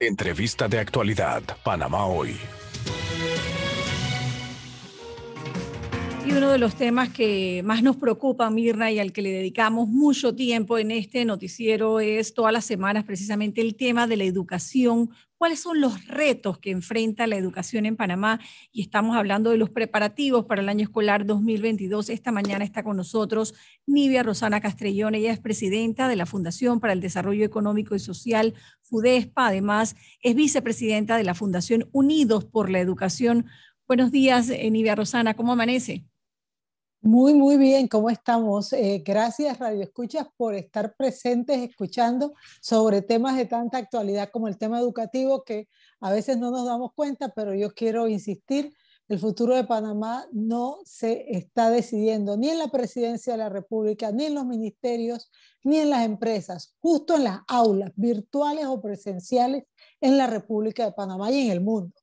Entrevista de actualidad, Panamá hoy. Y uno de los temas que más nos preocupa, Mirna, y al que le dedicamos mucho tiempo en este noticiero es todas las semanas precisamente el tema de la educación. ¿Cuáles son los retos que enfrenta la educación en Panamá? Y estamos hablando de los preparativos para el año escolar 2022. Esta mañana está con nosotros Nivia Rosana Castrellón. Ella es presidenta de la Fundación para el Desarrollo Económico y Social, FUDESPA. Además, es vicepresidenta de la Fundación Unidos por la Educación. Buenos días, eh, Nivia Rosana, ¿cómo amanece? Muy, muy bien, ¿cómo estamos? Eh, gracias, Radio Escuchas, por estar presentes escuchando sobre temas de tanta actualidad como el tema educativo, que a veces no nos damos cuenta, pero yo quiero insistir, el futuro de Panamá no se está decidiendo ni en la presidencia de la República, ni en los ministerios, ni en las empresas, justo en las aulas virtuales o presenciales en la República de Panamá y en el mundo.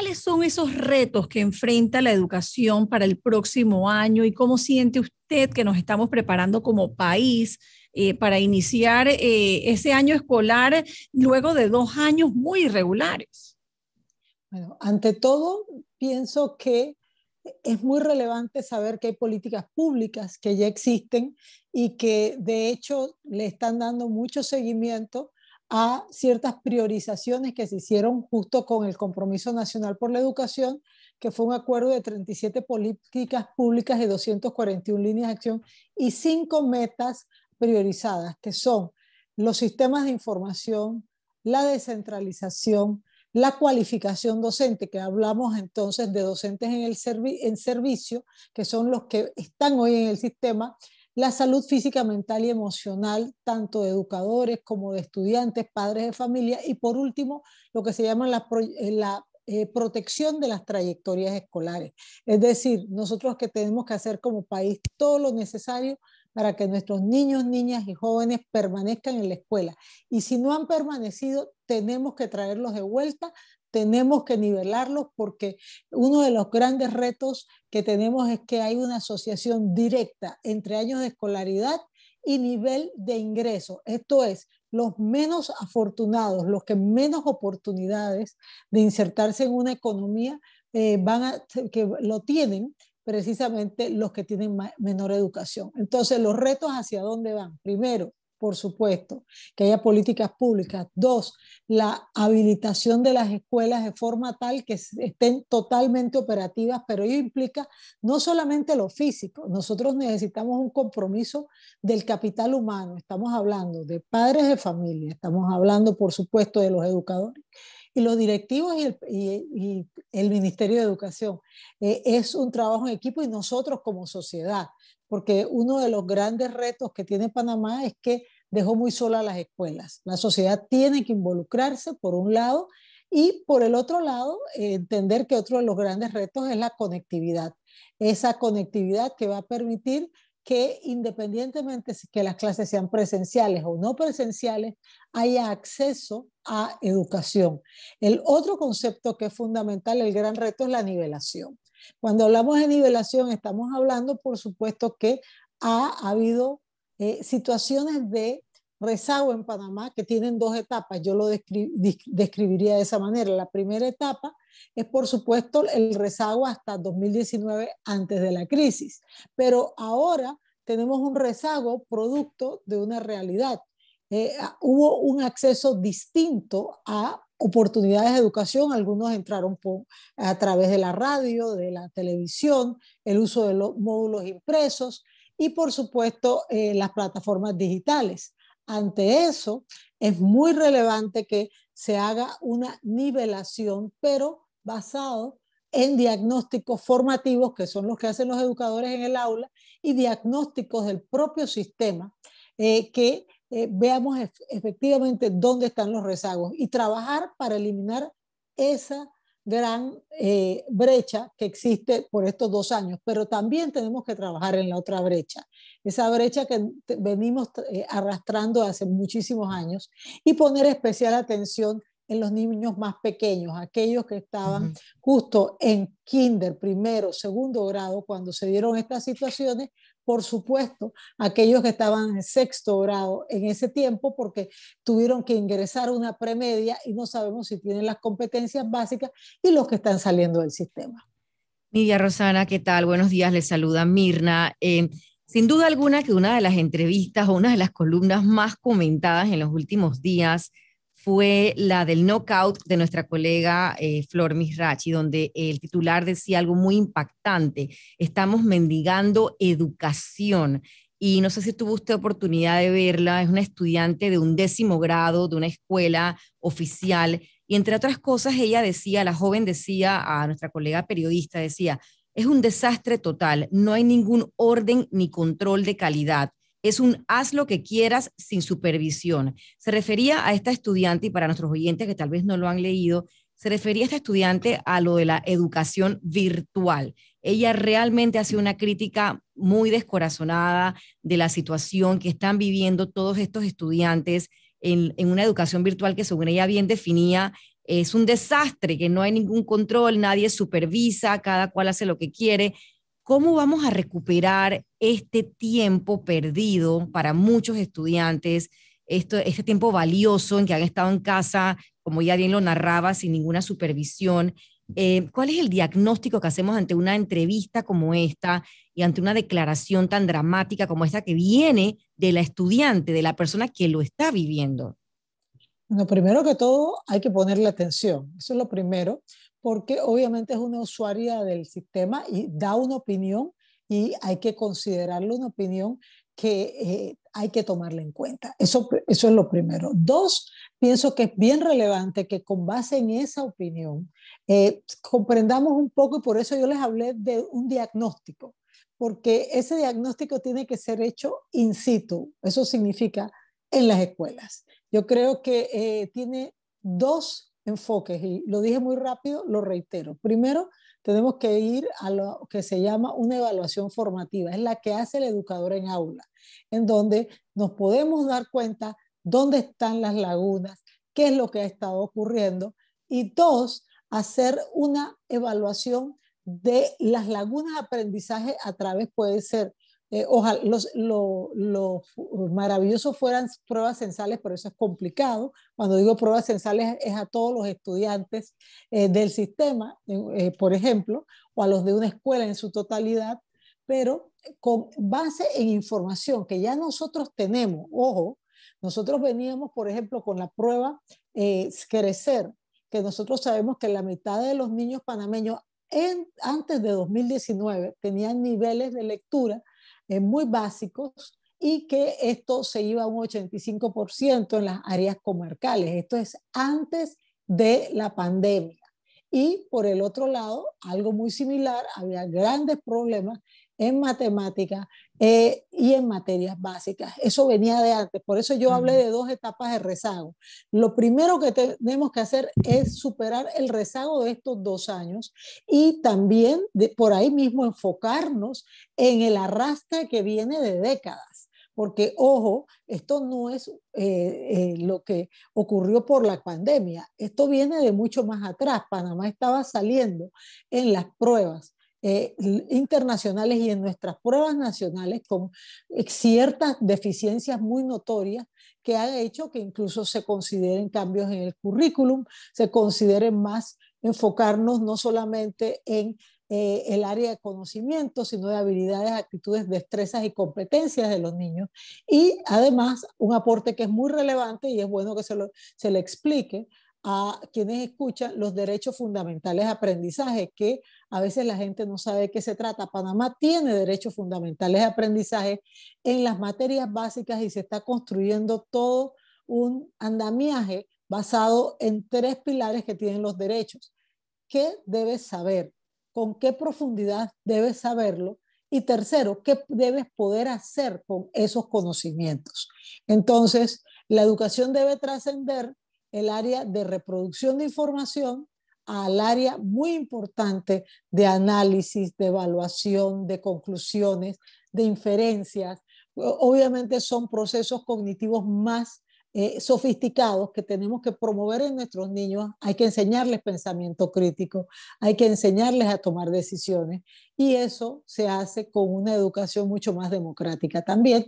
¿Cuáles son esos retos que enfrenta la educación para el próximo año y cómo siente usted que nos estamos preparando como país eh, para iniciar eh, ese año escolar luego de dos años muy irregulares? Bueno, ante todo, pienso que es muy relevante saber que hay políticas públicas que ya existen y que de hecho le están dando mucho seguimiento a ciertas priorizaciones que se hicieron justo con el Compromiso Nacional por la Educación, que fue un acuerdo de 37 políticas públicas y 241 líneas de acción y cinco metas priorizadas, que son los sistemas de información, la descentralización, la cualificación docente, que hablamos entonces de docentes en, el en servicio, que son los que están hoy en el sistema, la salud física, mental y emocional, tanto de educadores como de estudiantes, padres de familia, y por último, lo que se llama la, eh, eh, protección de las trayectorias escolares. Es decir, nosotros que tenemos que hacer como país todo lo necesario para que nuestros niños, niñas y jóvenes permanezcan en la escuela. Y si no han permanecido, tenemos que traerlos de vuelta tenemos que nivelarlos porque uno de los grandes retos que tenemos es que hay una asociación directa entre años de escolaridad y nivel de ingreso. Esto es, los menos afortunados, los que menos oportunidades de insertarse en una economía eh, van a, que lo tienen precisamente los que tienen menor educación. Entonces, los retos hacia dónde van. Primero, por supuesto, que haya políticas públicas. Dos, la habilitación de las escuelas de forma tal que estén totalmente operativas, pero ello implica no solamente lo físico, nosotros necesitamos un compromiso del capital humano, estamos hablando de padres de familia, estamos hablando, por supuesto, de los educadores y los directivos y el, Ministerio de Educación. Eh, es un trabajo en equipo y nosotros como sociedad porque uno de los grandes retos que tiene Panamá es que dejó muy sola a las escuelas. La sociedad tiene que involucrarse, por un lado, y por el otro lado, entender que otro de los grandes retos es la conectividad. Esa conectividad que va a permitir que independientemente que las clases sean presenciales o no presenciales, haya acceso a educación. El otro concepto que es fundamental, el gran reto, es la nivelación. Cuando hablamos de nivelación, estamos hablando, por supuesto, que ha habido eh, situaciones de rezago en Panamá que tienen dos etapas. Yo lo describiría de esa manera. La primera etapa es, por supuesto, el rezago hasta 2019, antes de la crisis. Pero ahora tenemos un rezago producto de una realidad eh, ah, hubo un acceso distinto a oportunidades de educación, algunos entraron a través de la radio, de la televisión, el uso de los módulos impresos y por supuesto eh, las plataformas digitales. Ante eso, es muy relevante que se haga una nivelación, pero basado en diagnósticos formativos, que son los que hacen los educadores en el aula, y diagnósticos del propio sistema, eh, que eh, veamos efectivamente dónde están los rezagos y trabajar para eliminar esa gran eh, brecha que existe por estos dos años, pero también tenemos que trabajar en la otra brecha, esa brecha que venimos eh, arrastrando hace muchísimos años y poner especial atención en los niños más pequeños, aquellos que estaban justo en kinder, primero, segundo grado, cuando se dieron estas situaciones, por supuesto, aquellos que estaban en sexto grado en ese tiempo porque tuvieron que ingresar una premedia y no sabemos si tienen las competencias básicas y los que están saliendo del sistema. Nidia Rosana, ¿qué tal? Buenos días, les saluda Mirna. Eh, sin duda alguna que una de las entrevistas o una de las columnas más comentadas en los últimos días fue la del knockout de nuestra colega eh, Flor Misrachi, donde el titular decía algo muy impactante, estamos mendigando educación. Y no sé si tuvo usted oportunidad de verla, es una estudiante de un décimo grado de una escuela oficial. Y entre otras cosas, ella decía, la joven decía a nuestra colega periodista, decía, es un desastre total, no hay ningún orden ni control de calidad es un haz lo que quieras sin supervisión. Se refería a esta estudiante, y para nuestros oyentes que tal vez no lo han leído, se refería a esta estudiante a lo de la educación virtual. Ella realmente hace una crítica muy descorazonada de la situación que están viviendo todos estos estudiantes en, en una educación virtual que según ella bien definía es un desastre, que no hay ningún control, nadie supervisa, cada cual hace lo que quiere ¿Cómo vamos a recuperar este tiempo perdido para muchos estudiantes, este tiempo valioso en que han estado en casa, como ya bien lo narraba, sin ninguna supervisión? Eh, ¿Cuál es el diagnóstico que hacemos ante una entrevista como esta y ante una declaración tan dramática como esta que viene de la estudiante, de la persona que lo está viviendo? Bueno, primero que todo hay que ponerle atención, eso es lo primero, porque obviamente es una usuaria del sistema y da una opinión y hay que considerarlo una opinión que eh, hay que tomarla en cuenta. Eso, eso es lo primero. Dos, pienso que es bien relevante que con base en esa opinión eh, comprendamos un poco y por eso yo les hablé de un diagnóstico, porque ese diagnóstico tiene que ser hecho in situ. Eso significa en las escuelas. Yo creo que eh, tiene dos enfoques y lo dije muy rápido, lo reitero. Primero, tenemos que ir a lo que se llama una evaluación formativa, es la que hace el educador en aula, en donde nos podemos dar cuenta dónde están las lagunas, qué es lo que ha estado ocurriendo y dos, hacer una evaluación de las lagunas de aprendizaje a través, puede ser eh, ojalá los, lo, maravilloso fueran pruebas censales, pero eso es complicado. Cuando digo pruebas censales es a todos los estudiantes eh, del sistema, eh, por ejemplo, o a los de una escuela en su totalidad, pero con base en información que ya nosotros tenemos. Ojo, nosotros veníamos, por ejemplo, con la prueba Crecer, que nosotros sabemos que la mitad de los niños panameños antes de 2019 tenían niveles de lectura eh, muy básicos y que esto se iba a un 85% en las áreas comarcales. Esto es antes de la pandemia. Y por el otro lado, algo muy similar, había grandes problemas en matemáticas eh, y en materias básicas. Eso venía de antes, por eso yo hablé de dos etapas de rezago. Lo primero que tenemos que hacer es superar el rezago de estos dos años y también de, por ahí mismo enfocarnos en el arrastre que viene de décadas porque ojo, esto no es eh, eh, lo que ocurrió por la pandemia, esto viene de mucho más atrás, Panamá estaba saliendo en las pruebas eh, internacionales y en nuestras pruebas nacionales con eh, ciertas deficiencias muy notorias que ha hecho que incluso se consideren cambios en el currículum, se consideren más enfocarnos no solamente en eh, el área de conocimiento, sino de habilidades, actitudes, destrezas y competencias de los niños. Y además, un aporte que es muy relevante y es bueno que se, lo, se le explique a quienes escuchan los derechos fundamentales de aprendizaje, que a veces la gente no sabe de qué se trata. Panamá tiene derechos fundamentales de aprendizaje en las materias básicas y se está construyendo todo un andamiaje basado en tres pilares que tienen los derechos. ¿Qué debes saber? ¿Con qué profundidad debes saberlo? Y tercero, ¿qué debes poder hacer con esos conocimientos? Entonces, la educación debe trascender el área de reproducción de información al área muy importante de análisis, de evaluación, de conclusiones, de inferencias. Obviamente son procesos cognitivos más eh, sofisticados que tenemos que promover en nuestros niños. Hay que enseñarles pensamiento crítico, hay que enseñarles a tomar decisiones y eso se hace con una educación mucho más democrática. También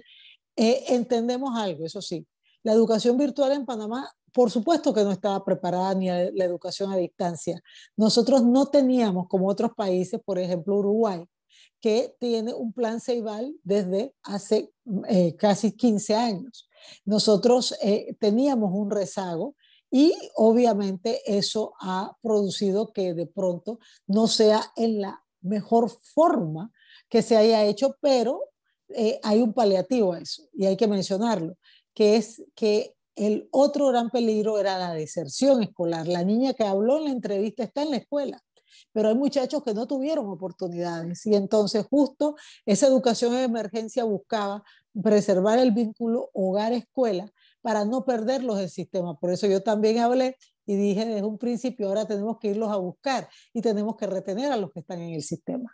eh, entendemos algo, eso sí, la educación virtual en Panamá por supuesto que no estaba preparada ni la educación a distancia. Nosotros no teníamos, como otros países, por ejemplo Uruguay, que tiene un plan Ceibal desde hace eh, casi 15 años. Nosotros eh, teníamos un rezago y obviamente eso ha producido que de pronto no sea en la mejor forma que se haya hecho, pero eh, hay un paliativo a eso y hay que mencionarlo, que es que el otro gran peligro era la deserción escolar. La niña que habló en la entrevista está en la escuela, pero hay muchachos que no tuvieron oportunidades y entonces justo esa educación en emergencia buscaba preservar el vínculo hogar-escuela para no perderlos del sistema. Por eso yo también hablé y dije desde un principio, ahora tenemos que irlos a buscar y tenemos que retener a los que están en el sistema.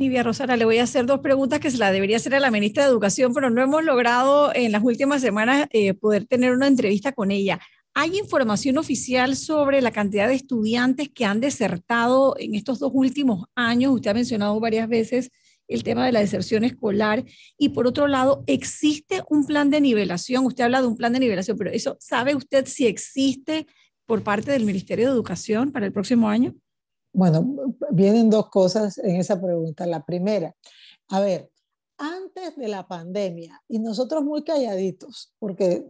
Nivia Rosara, le voy a hacer dos preguntas que se la debería hacer a la ministra de Educación, pero no hemos logrado en las últimas semanas eh, poder tener una entrevista con ella. ¿Hay información oficial sobre la cantidad de estudiantes que han desertado en estos dos últimos años? Usted ha mencionado varias veces el tema de la deserción escolar. Y por otro lado, ¿existe un plan de nivelación? Usted habla de un plan de nivelación, pero eso, ¿sabe usted si existe por parte del Ministerio de Educación para el próximo año? Bueno, vienen dos cosas en esa pregunta. La primera, a ver, antes de la pandemia, y nosotros muy calladitos, porque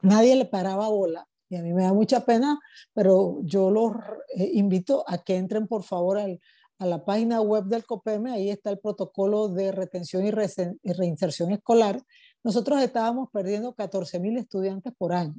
nadie le paraba bola, y a mí me da mucha pena, pero yo los eh, invito a que entren por favor a la página web del COPEME, ahí está el protocolo de retención y, reinserción escolar. Nosotros estábamos perdiendo 14.000 mil estudiantes por año.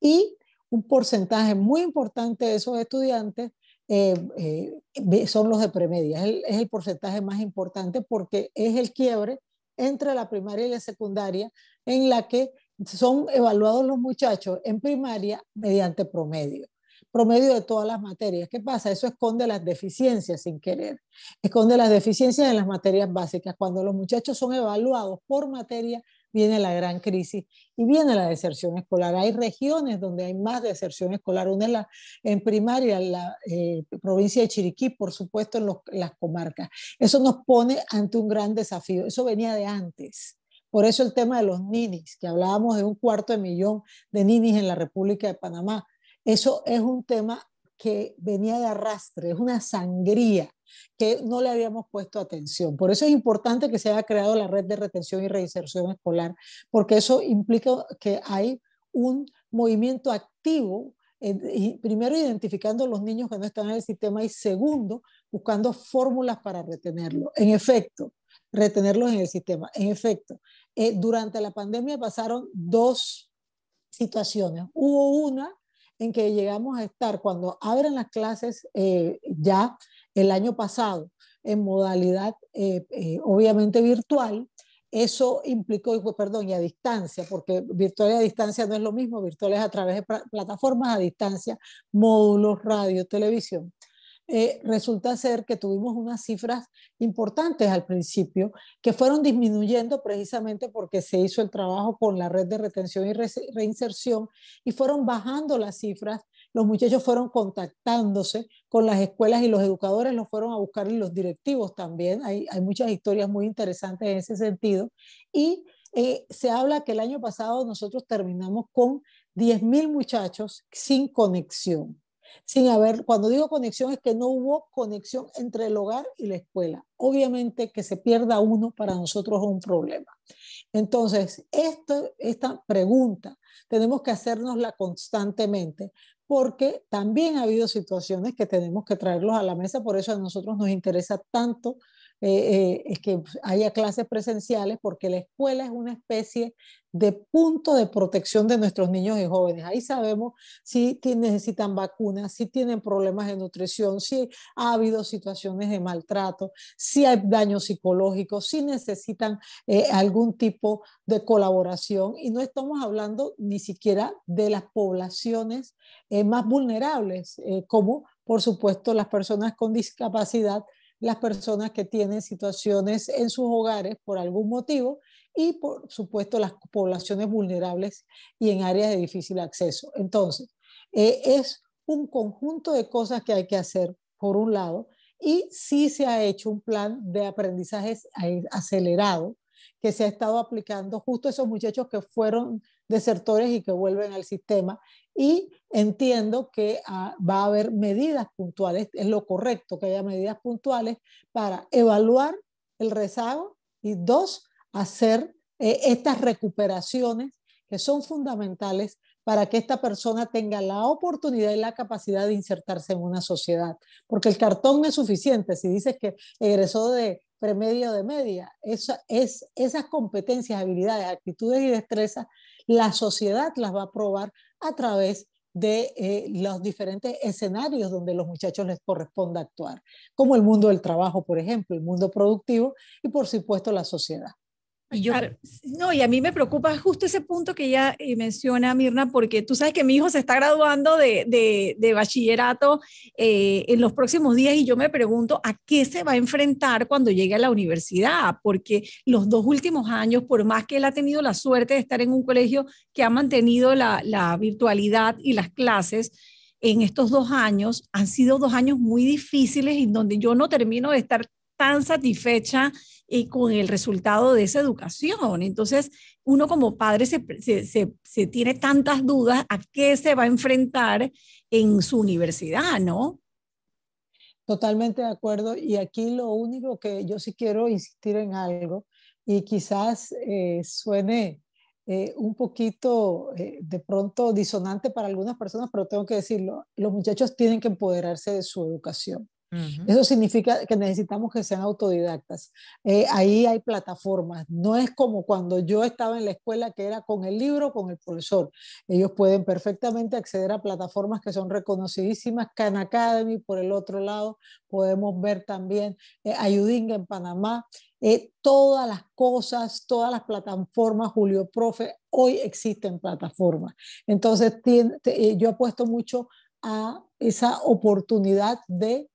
Y un porcentaje muy importante de esos estudiantes eh, eh, son los de premedia. Es el, es el, porcentaje más importante porque es el quiebre entre la primaria y la secundaria en la que son evaluados los muchachos en primaria mediante promedio promedio de todas las materias. ¿Qué pasa? Eso esconde las deficiencias sin querer. Esconde las deficiencias en las materias básicas. Cuando los muchachos son evaluados por materia, viene la gran crisis y viene la deserción escolar. Hay regiones donde hay más deserción escolar. Una es la, en primaria, la eh, provincia de Chiriquí, por supuesto, en las comarcas. Eso nos pone ante un gran desafío. Eso venía de antes. Por eso el tema de los ninis, que hablábamos de un cuarto de millón de ninis en la República de Panamá. Eso es un tema que venía de arrastre, es una sangría que no le habíamos puesto atención. Por eso es importante que se haya creado la red de retención y reinserción escolar, porque eso implica que hay un movimiento activo, primero identificando los niños que no están en el sistema y segundo, buscando fórmulas para retenerlos. En efecto, retenerlos en el sistema. En efecto, eh, durante la pandemia pasaron dos situaciones. Hubo una en que llegamos a estar cuando abren las clases eh, ya el año pasado en modalidad eh, eh, obviamente virtual, eso implicó, perdón, y a distancia, porque virtual y a distancia no es lo mismo, virtual es a través de plataformas a distancia, módulos, radio, televisión. Eh, resulta ser que tuvimos unas cifras importantes al principio que fueron disminuyendo precisamente porque se hizo el trabajo con la red de retención y reinserción y fueron bajando las cifras. Los muchachos fueron contactándose con las escuelas y los educadores los fueron a buscar y los directivos también. Hay, muchas historias muy interesantes en ese sentido. Y eh, se habla que el año pasado nosotros terminamos con 10.000 muchachos sin conexión sin haber, cuando digo conexión es que no hubo conexión entre el hogar y la escuela. Obviamente que se pierda uno para nosotros es un problema. Entonces, esta pregunta tenemos que hacernosla constantemente porque también ha habido situaciones que tenemos que traerlos a la mesa, por eso a nosotros nos interesa tanto eh, eh, es que haya clases presenciales, porque la escuela es una especie de punto de protección de nuestros niños y jóvenes. Ahí sabemos si necesitan vacunas, si tienen problemas de nutrición, si ha habido situaciones de maltrato, si hay daño psicológico, si necesitan eh, algún tipo de colaboración. Y no estamos hablando ni siquiera de las poblaciones más vulnerables, como por supuesto las personas con discapacidad las personas que tienen situaciones en sus hogares por algún motivo y, por supuesto, las poblaciones vulnerables y en áreas de difícil acceso. Entonces, eh, es un conjunto de cosas que hay que hacer, por un lado, y sí se ha hecho un plan de aprendizajes acelerado que se ha estado aplicando justo a esos muchachos que fueron desertores y que vuelven al sistema y entiendo que ah, va a haber medidas puntuales, es lo correcto que haya medidas puntuales para evaluar el rezago y dos, hacer eh, estas recuperaciones que son fundamentales para que esta persona tenga la oportunidad y la capacidad de insertarse en una sociedad. Porque el cartón no es suficiente. Si dices que egresó de premedio de media, es, esas competencias, habilidades, actitudes y destrezas, la sociedad las va a probar a través de eh, los diferentes escenarios donde los muchachos les corresponde actuar, como el mundo del trabajo, por ejemplo, el mundo productivo y por supuesto la sociedad. Y no, y a mí me preocupa justo ese punto que ya eh, menciona, Mirna, porque tú sabes que mi hijo se está graduando de, de, bachillerato eh, en los próximos días y yo me pregunto a qué se va a enfrentar cuando llegue a la universidad, porque los dos últimos años, por más que él ha tenido la suerte de estar en un colegio que ha mantenido la, la virtualidad y las clases, en estos dos años han sido dos años muy difíciles en donde yo no termino de estar tan satisfecha y con el resultado de esa educación. Entonces, uno como padre se, tiene tantas dudas a qué se va a enfrentar en su universidad, ¿no? Totalmente de acuerdo. Y aquí lo único que yo sí quiero insistir en algo, y quizás eh, suene eh, un poquito eh, de pronto disonante para algunas personas, pero tengo que decirlo, los muchachos tienen que empoderarse de su educación. Eso significa que necesitamos que sean autodidactas. Eh, ahí hay plataformas. No es como cuando yo estaba en la escuela que era con el libro, con el profesor. Ellos pueden perfectamente acceder a plataformas que son reconocidísimas. Khan Academy, por el otro lado, podemos ver también eh, en Panamá. Eh, todas las cosas, todas las plataformas, Julio Profe, hoy existen plataformas. Entonces, tiene, eh, yo apuesto mucho a esa oportunidad de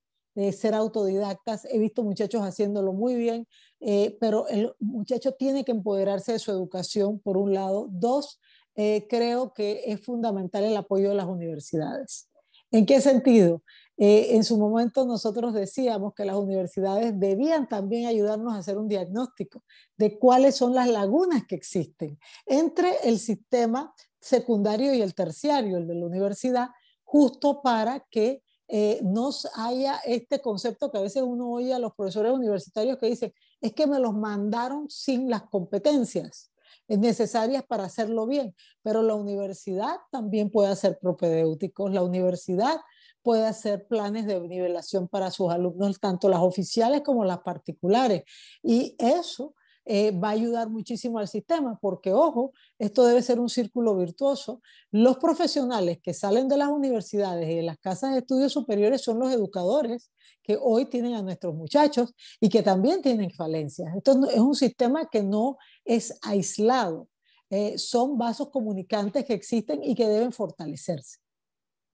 ser autodidactas. He visto muchachos haciéndolo muy bien, eh, pero el muchacho tiene que empoderarse de su educación, por un lado. Dos, eh, creo que es fundamental el apoyo de las universidades. ¿En qué sentido? Eh, en su momento nosotros decíamos que las universidades debían también ayudarnos a hacer un diagnóstico de cuáles son las lagunas que existen entre el sistema secundario y el terciario, el de la universidad, justo para que eh, no haya este concepto que a veces uno oye a los profesores universitarios que dicen, es que me los mandaron sin las competencias necesarias para hacerlo bien, pero la universidad también puede hacer propedéuticos, la universidad puede hacer planes de nivelación para sus alumnos, tanto las oficiales como las particulares. Y eso eh, va a ayudar muchísimo al sistema, porque ojo, esto debe ser un círculo virtuoso. Los profesionales que salen de las universidades y de las casas de estudios superiores son los educadores que hoy tienen a nuestros muchachos y que también tienen falencias. Entonces es un sistema que no es aislado, eh, son vasos comunicantes que existen y que deben fortalecerse.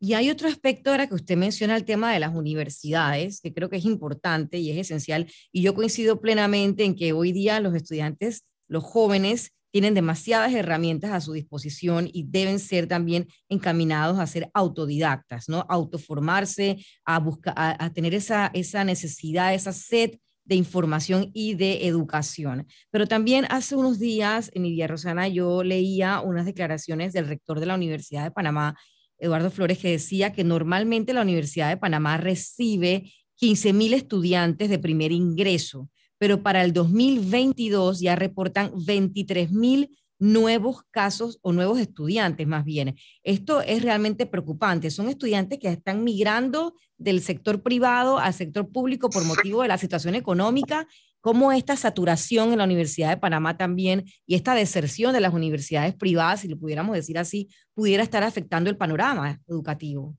Y hay otro aspecto ahora que usted menciona el tema de las universidades, que creo que es importante y es esencial. Y yo coincido plenamente en que hoy día los estudiantes, los jóvenes, tienen demasiadas herramientas a su disposición y deben ser también encaminados a ser autodidactas, ¿no? Autoformarse, a, buscar, a, tener esa, necesidad, esa sed de información y de educación. Pero también hace unos días, en día Rosana, yo leía unas declaraciones del rector de la Universidad de Panamá Eduardo Flores, que decía que normalmente la Universidad de Panamá recibe 15.000 estudiantes de primer ingreso, pero para el 2022 ya reportan 23.000 nuevos casos o nuevos estudiantes más bien. Esto es realmente preocupante. Son estudiantes que están migrando del sector privado al sector público por motivo de la situación económica cómo esta saturación en la Universidad de Panamá también y esta deserción de las universidades privadas, si lo pudiéramos decir así, pudiera estar afectando el panorama educativo.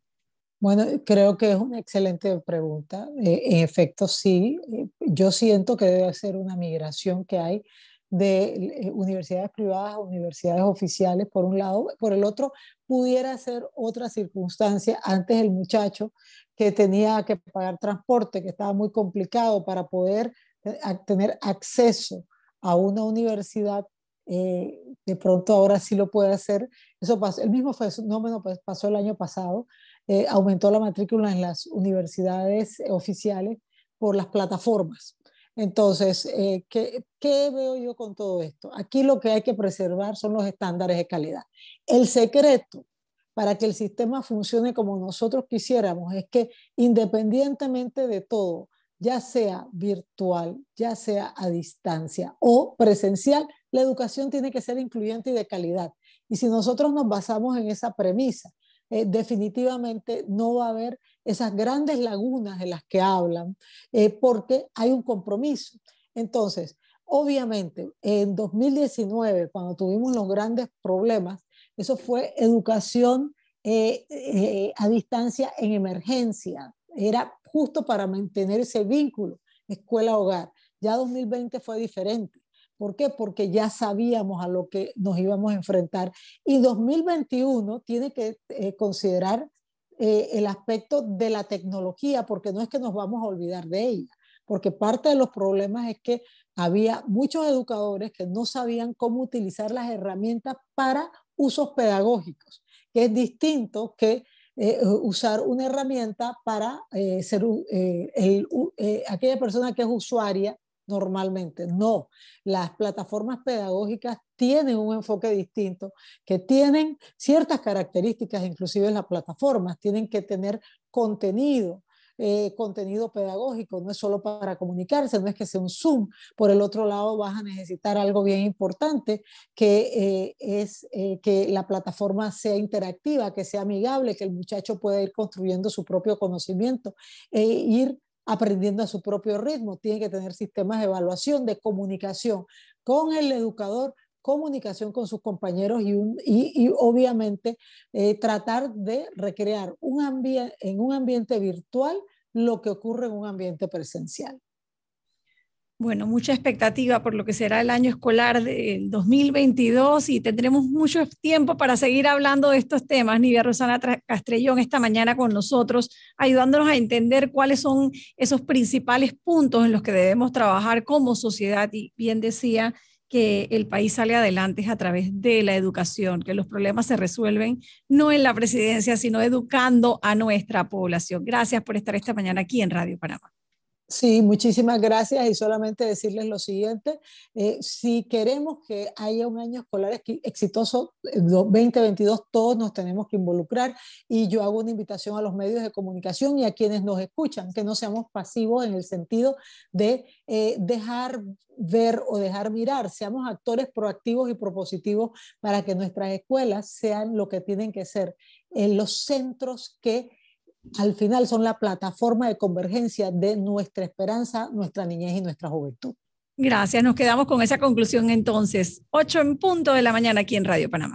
Bueno, creo que es una excelente pregunta. Eh, en efecto, sí, eh, yo siento que debe ser una migración que hay de eh, universidades privadas a universidades oficiales, por un lado. Por el otro, pudiera ser otra circunstancia. Antes el muchacho que tenía que pagar transporte, que estaba muy complicado para poder tener acceso a una universidad, eh, de pronto ahora sí lo puede hacer. Eso pasó, el mismo fenómeno pues, pasó el año pasado, eh, aumentó la matrícula en las universidades eh, oficiales por las plataformas. Entonces, ¿qué, ¿qué veo yo con todo esto? Aquí lo que hay que preservar son los estándares de calidad. El secreto para que el sistema funcione como nosotros quisiéramos es que independientemente de todo, ya sea virtual, ya sea a distancia o presencial, la educación tiene que ser incluyente y de calidad. Y si nosotros nos basamos en esa premisa, eh, definitivamente no va a haber esas grandes lagunas de las que hablan, eh, porque hay un compromiso. Entonces, obviamente, en 2019, cuando tuvimos los grandes problemas, eso fue educación eh, a distancia en emergencia, era justo para mantener ese vínculo escuela-hogar. Ya 2020 fue diferente. ¿Por qué? Porque ya sabíamos a lo que nos íbamos a enfrentar. Y 2021 tiene que eh, considerar eh, el aspecto de la tecnología, porque no es que nos vamos a olvidar de ella, porque parte de los problemas es que había muchos educadores que no sabían cómo utilizar las herramientas para usos pedagógicos, que es distinto que eh, usar una herramienta para eh, ser eh, aquella persona que es usuaria normalmente. No, las plataformas pedagógicas tienen un enfoque distinto, que tienen ciertas características, inclusive las plataformas, tienen que tener contenido, eh, contenido pedagógico, no es solo para comunicarse, no es que sea un Zoom. Por el otro lado, vas a necesitar algo bien importante, que eh, es eh, que la plataforma sea interactiva, que sea amigable, que el muchacho pueda ir construyendo su propio conocimiento e ir aprendiendo a su propio ritmo. Tiene que tener sistemas de evaluación, de comunicación con el educador, comunicación con sus compañeros y, y, obviamente eh, tratar de recrear un en un ambiente virtual lo que ocurre en un ambiente presencial. Bueno, mucha expectativa por lo que será el año escolar del 2022 y tendremos mucho tiempo para seguir hablando de estos temas. Nivia Rosana Castrellón esta mañana con nosotros, ayudándonos a entender cuáles son esos principales puntos en los que debemos trabajar como sociedad. Y bien decía que el país sale adelante es a través de la educación, que los problemas se resuelven no en la presidencia, sino educando a nuestra población. Gracias por estar esta mañana aquí en Radio Panamá. Sí, muchísimas gracias y solamente decirles lo siguiente, eh, si queremos que haya un año escolar exitoso 2022, eh, todos nos tenemos que involucrar y yo hago una invitación a los medios de comunicación y a quienes nos escuchan, que no seamos pasivos en el sentido de eh, dejar ver o dejar mirar, seamos actores proactivos y propositivos para que nuestras escuelas sean lo que tienen que ser, en los centros que al final son la plataforma de convergencia de nuestra esperanza, nuestra niñez y nuestra juventud. Gracias, nos quedamos con esa conclusión entonces. Ocho en punto de la mañana aquí en Radio Panamá.